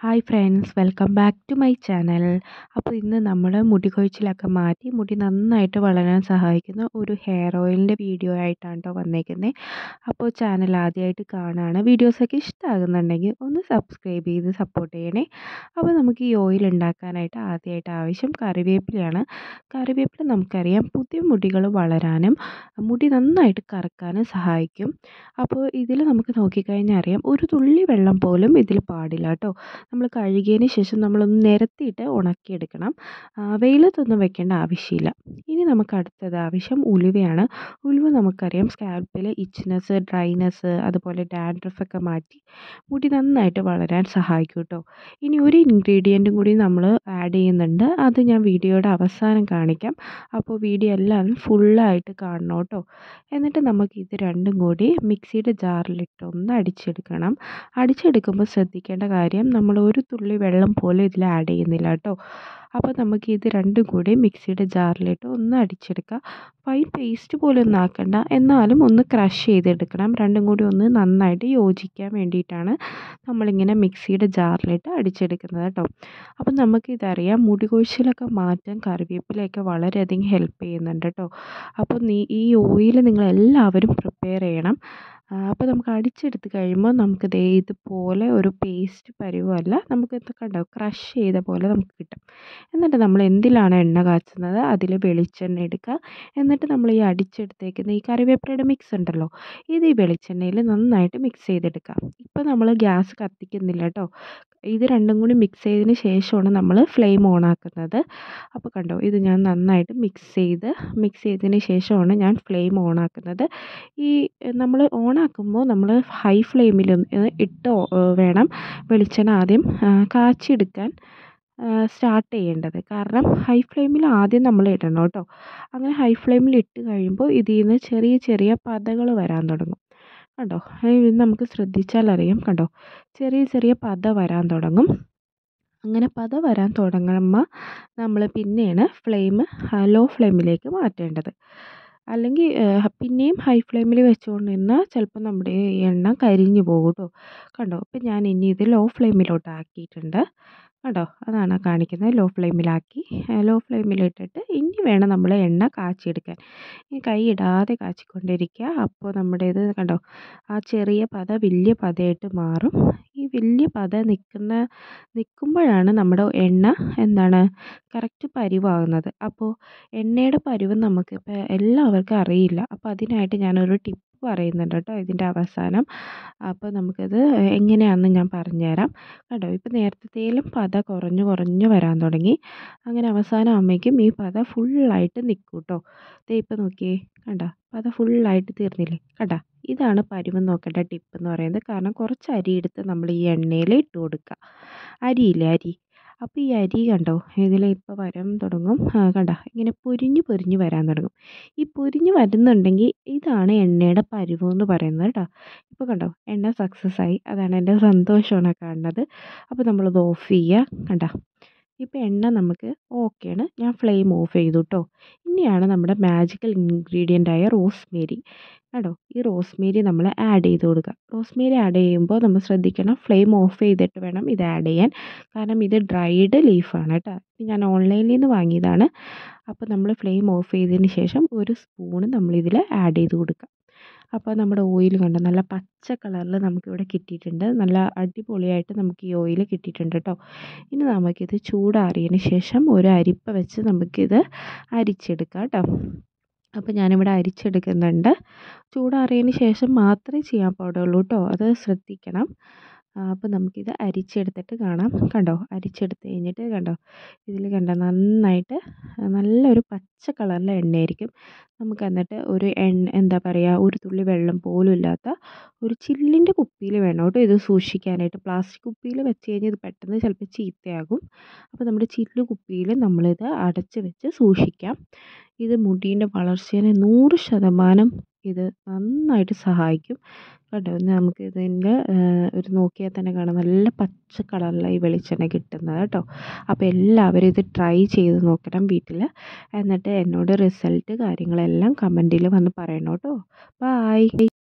hi friends welcome back to my channel അപ്പോൾ ഇന്ന് നമ്മൾ മുടി കൊഴിച്ചിലൊക്കെ മാറ്റി മുടി നന്നായിട്ട് വളരാൻ സഹായിക്കുന്ന ഒരു ഹെയർ ഓയിലിൻ്റെ വീഡിയോ ആയിട്ടാണ് കേട്ടോ വന്നേക്കുന്നത് അപ്പോൾ ചാനൽ ആദ്യമായിട്ട് കാണുകയാണ് വീഡിയോസൊക്കെ ഇഷ്ടമാകുന്നുണ്ടെങ്കിൽ ഒന്ന് സബ്സ്ക്രൈബ് ചെയ്ത് സപ്പോർട്ട് ചെയ്യണേ അപ്പോൾ നമുക്ക് ഈ ഓയിൽ ഉണ്ടാക്കാനായിട്ട് ആദ്യമായിട്ട് ആവശ്യം കറിവേപ്പിലയാണ് കറിവേപ്പില നമുക്കറിയാം പുതിയ മുടികൾ വളരാനും മുടി നന്നായിട്ട് കറക്കാനും സഹായിക്കും അപ്പോൾ ഇതിൽ നമുക്ക് നോക്കിക്കഴിഞ്ഞാൽ അറിയാം ഒരു തുള്ളി വെള്ളം പോലും ഇതിൽ പാടില്ല കേട്ടോ നമ്മൾ കഴുകിയതിന് ശേഷം നമ്മളൊന്ന് നിരത്തിയിട്ട് ഉണക്കിയെടുക്കണം വെയിലത്തൊന്നും വെക്കേണ്ട ആവശ്യമില്ല ഇനി നമുക്ക് അടുത്തത് ആവശ്യം ഉലുവയാണ് ഉലുവ നമുക്കറിയാം സ്കാൽപ്പിൽ ഇച്ച്നെസ് ഡ്രൈനെസ് അതുപോലെ ഡാൻഡ്രഫൊക്കെ മാറ്റി മുടി നന്നായിട്ട് വളരാൻ സഹായിക്കും കേട്ടോ ഇനി ഒരു ഇൻഗ്രീഡിയൻറ്റും കൂടി നമ്മൾ ആഡ് ചെയ്യുന്നുണ്ട് അത് ഞാൻ വീഡിയോയുടെ അവസാനം കാണിക്കാം അപ്പോൾ വീഡിയോ എല്ലാവരും ഫുള്ളായിട്ട് കാണണം കേട്ടോ എന്നിട്ട് നമുക്ക് ഇത് രണ്ടും കൂടി മിക്സിയുടെ ജാറിലിട്ട് ഒന്ന് അടിച്ചെടുക്കണം അടിച്ചെടുക്കുമ്പോൾ ശ്രദ്ധിക്കേണ്ട കാര്യം നമ്മൾ ഒരു തുള്ളി വെള്ളം പോലും ഇതിൽ ആഡ് ചെയ്യുന്നില്ല കേട്ടോ അപ്പോൾ നമുക്ക് ഇത് രണ്ടും കൂടി മിക്സിയുടെ ജാറിലിട്ട് ഒന്ന് അടിച്ചെടുക്കാം ഫൈൻ പേസ്റ്റ് പോലെ ഒന്നും ആക്കണ്ട എന്നാലും ഒന്ന് ക്രഷ് ചെയ്തെടുക്കണം രണ്ടും കൂടി ഒന്ന് നന്നായിട്ട് യോജിക്കാൻ വേണ്ടിയിട്ടാണ് നമ്മളിങ്ങനെ മിക്സിയുടെ ജാറിലിട്ട് അടിച്ചെടുക്കുന്നത് കേട്ടോ അപ്പം നമുക്കിതറിയാം മുടികൊഴിച്ചിലൊക്കെ മാറ്റാൻ കറിവേപ്പിലയൊക്കെ വളരെയധികം ഹെൽപ്പ് ചെയ്യുന്നുണ്ട് കേട്ടോ അപ്പോൾ നീ ഈ ഓയിൽ നിങ്ങളെല്ലാവരും പ്രിപ്പയർ ചെയ്യണം അപ്പോൾ നമുക്ക് അടിച്ചെടുത്ത് കഴിയുമ്പോൾ നമുക്ക് ദേ ഇതുപോലെ ഒരു പേസ്റ്റ് പരുവമല്ല നമുക്ക് കണ്ടോ ക്രഷ് ചെയ്ത പോലെ നമുക്ക് കിട്ടും എന്നിട്ട് നമ്മൾ എന്തിലാണ് എണ്ണ കാച്ചുന്നത് അതിൽ വെളിച്ചെണ്ണ എടുക്കുക എന്നിട്ട് നമ്മൾ ഈ അടിച്ചെടുത്തേക്കുന്ന ഈ കറിവേപ്പിലയുടെ മിക്സ് ഉണ്ടല്ലോ ഇത് ഈ വെളിച്ചെണ്ണയിൽ നന്നായിട്ട് മിക്സ് ചെയ്തെടുക്കുക ഇപ്പോൾ നമ്മൾ ഗ്യാസ് കത്തിക്കുന്നില്ല കേട്ടോ ഇത് രണ്ടും കൂടി മിക്സ് ചെയ്തതിന് ശേഷമാണ് നമ്മൾ ഫ്ലെയിം ഓൺ ആക്കുന്നത് അപ്പോൾ കണ്ടോ ഇത് ഞാൻ നന്നായിട്ട് മിക്സ് ചെയ്ത് മിക്സ് ചെയ്തതിന് ശേഷമാണ് ഞാൻ ഫ്ലെയിം ഓൺ ആക്കുന്നത് ഈ നമ്മൾ ഓൺ ആക്കുമ്പോൾ നമ്മൾ ഹൈ ഫ്ലെയിമിൽ ഇട്ട് വേണം വെളിച്ചെണ്ണ ആദ്യം കാച്ചിയെടുക്കാൻ സ്റ്റാർട്ട് ചെയ്യേണ്ടത് കാരണം ഹൈ ഫ്ലെയിമിൽ ആദ്യം നമ്മൾ ഇടണം കേട്ടോ അങ്ങനെ ഹൈ ഫ്ലെയിമിൽ ഇട്ട് കഴിയുമ്പോൾ ഇതിൽ നിന്ന് ചെറിയ ചെറിയ പതകൾ വരാൻ തുടങ്ങും കണ്ടോ ഇത് നമുക്ക് ശ്രദ്ധിച്ചാലറിയാം കണ്ടോ ചെറിയ ചെറിയ പത വരാൻ തുടങ്ങും അങ്ങനെ പത വരാൻ തുടങ്ങുമ്പോൾ നമ്മൾ പിന്നെയാണ് ഫ്ലെയിം ലോ ഫ്ലെയിമിലേക്ക് മാറ്റേണ്ടത് അല്ലെങ്കിൽ പിന്നെയും ഹൈ ഫ്ലെയിമിൽ വെച്ചുകൊണ്ട് നിന്നാൽ ചിലപ്പോൾ നമ്മുടെ എണ്ണ കരിഞ്ഞു പോകും കേട്ടോ കണ്ടോ അപ്പോൾ ഞാൻ ഇനി ഇത് ലോ ഫ്ലെയിമിലോട്ട് ആക്കിയിട്ടുണ്ട് കേട്ടോ അതാണ് കാണിക്കുന്നത് ലോ ഫ്ലെയിമിലാക്കി ലോ ഫ്ലെയിമിലിട്ടിട്ട് ഇനി വേണം നമ്മൾ എണ്ണ കാച്ചിയെടുക്കാൻ ഇനി കൈ ഇടാതെ കാച്ചിക്കൊണ്ടിരിക്കുക അപ്പോൾ നമ്മുടെ ഇത് കണ്ടോ ആ ചെറിയ പത വലിയ പതയായിട്ട് മാറും ഈ വലിയ പത നിൽക്കുന്ന നിൽക്കുമ്പോഴാണ് നമ്മുടെ എണ്ണ എന്താണ് കറക്റ്റ് പരിവാകുന്നത് അപ്പോൾ എണ്ണയുടെ പരിവ് നമുക്ക് എല്ലാവർക്കും അറിയില്ല അപ്പോൾ അതിനായിട്ട് ഞാനൊരു ടിപ്പ് പറയുന്നുണ്ട് കേട്ടോ ഇതിൻ്റെ അവസാനം അപ്പോൾ നമുക്കത് എങ്ങനെയാണെന്ന് ഞാൻ പറഞ്ഞുതരാം കേട്ടോ ഇപ്പോൾ നേരത്തേലും പത കുറഞ്ഞു കുറഞ്ഞു വരാൻ തുടങ്ങി അങ്ങനെ അവസാനം ആകുമ്പോഴേക്കും ഈ പത ഫുള്ളായിട്ട് നിൽക്കും കേട്ടോ ദേ ഇപ്പോൾ നോക്കിയേ കണ്ട പത ഫുള്ളായിട്ട് തീർന്നില്ലേ കണ്ട ഇതാണ് പരുവം നോക്കേണ്ട ടിപ്പ് എന്ന് പറയുന്നത് കാരണം കുറച്ച് അരി എടുത്ത് നമ്മൾ ഈ എണ്ണയിൽ ഇട്ട് കൊടുക്കുക അരിയില്ലേ അരി അപ്പോൾ ഈ അരി കണ്ടോ ഇതിലിപ്പോൾ വരാൻ തുടങ്ങും കണ്ട ഇങ്ങനെ പൊരിഞ്ഞ് പൊരിഞ്ഞ് വരാൻ തുടങ്ങും ഈ പൊരിഞ്ഞ് വരുന്നുണ്ടെങ്കിൽ ഇതാണ് എണ്ണയുടെ പരുവം എന്ന് പറയുന്നത് കേട്ടോ ഇപ്പോൾ കണ്ടോ എണ്ണ സക്സസ് ആയി അതാണ് എൻ്റെ സന്തോഷമാണ് കാണുന്നത് അപ്പോൾ നമ്മളത് ഓഫ് ചെയ്യുക കണ്ട ഇപ്പോൾ എണ്ണ നമുക്ക് ഓക്കെയാണ് ഞാൻ ഫ്ലെയിം ഓഫ് ചെയ്തു കേട്ടോ ഇനിയാണ് നമ്മുടെ മാജിക്കൽ ആയ റോസ്മേരി കേട്ടോ ഈ റോസ്മേരി നമ്മൾ ആഡ് ചെയ്ത് കൊടുക്കുക റോസ്മേരി ആഡ് ചെയ്യുമ്പോൾ നമ്മൾ ശ്രദ്ധിക്കണം ഫ്ലെയിം ഓഫ് ചെയ്തിട്ട് വേണം ഇത് ആഡ് ചെയ്യാൻ കാരണം ഇത് ഡ്രൈഡ് ലീഫാണ് കേട്ടോ ഇത് ഞാൻ ഓൺലൈനിൽ നിന്ന് വാങ്ങിയതാണ് അപ്പോൾ നമ്മൾ ഫ്ലെയിം ഓഫ് ചെയ്തതിന് ശേഷം ഒരു സ്പൂണ് നമ്മളിതിൽ ആഡ് ചെയ്ത് കൊടുക്കുക അപ്പോൾ നമ്മുടെ ഓയിൽ കണ്ടോ നല്ല പച്ച കളറിൽ നമുക്കിവിടെ കിട്ടിയിട്ടുണ്ട് നല്ല അടിപൊളിയായിട്ട് നമുക്ക് ഈ ഓയിൽ കിട്ടിയിട്ടുണ്ട് കേട്ടോ ഇനി നമുക്കിത് ചൂടാറിയതിന് ശേഷം ഒരു അരിപ്പ വെച്ച് നമുക്കിത് അരിച്ചെടുക്കാം കേട്ടോ അപ്പോൾ ഞാനിവിടെ അരിച്ചെടുക്കുന്നുണ്ട് ചൂടാറിയതിന് ശേഷം മാത്രമേ ചെയ്യാൻ പാടുള്ളൂ കേട്ടോ അത് ശ്രദ്ധിക്കണം അപ്പോൾ നമുക്കിത് അരിച്ചെടുത്തിട്ട് കാണാം കണ്ടോ അരിച്ചെടുത്ത് കഴിഞ്ഞിട്ട് കണ്ടോ ഇതിൽ കണ്ടോ നന്നായിട്ട് നല്ലൊരു പച്ച കളറിലെ എണ്ണയായിരിക്കും നമുക്ക് എന്നിട്ട് ഒരു എണ്ണ എന്താ പറയുക ഒരു തുള്ളി വെള്ളം പോലും ഇല്ലാത്ത ഒരു ചില്ലിൻ്റെ കുപ്പിയിൽ വേണം കേട്ടോ ഇത് സൂക്ഷിക്കാനായിട്ട് പ്ലാസ്റ്റിക് കുപ്പിയിൽ വെച്ച് കഴിഞ്ഞാൽ ഇത് പെട്ടെന്ന് ചിലപ്പോൾ ചീത്തയാകും അപ്പോൾ നമ്മുടെ ചില്ല് കുപ്പിയിൽ നമ്മളിത് അടച്ച് വെച്ച് സൂക്ഷിക്കാം ഇത് മുടീൻ്റെ വളർച്ചേനെ നൂറ് ശതമാനം ഇത് നന്നായിട്ട് സഹായിക്കും കണ്ടോ നമുക്ക് ഇതിൻ്റെ ഒരു നോക്കിയാൽ തന്നെ കാണാം നല്ല പച്ച കളറിലുള്ള ഈ വെളിച്ചെണ്ണ കിട്ടുന്നത് കേട്ടോ അപ്പോൾ എല്ലാവരും ഇത് ട്രൈ ചെയ്ത് നോക്കണം വീട്ടിൽ എന്നിട്ട് എന്നോട് റിസൾട്ട് കാര്യങ്ങളെല്ലാം കമൻറ്റിൽ വന്ന് പറയണം കേട്ടോ ബായ്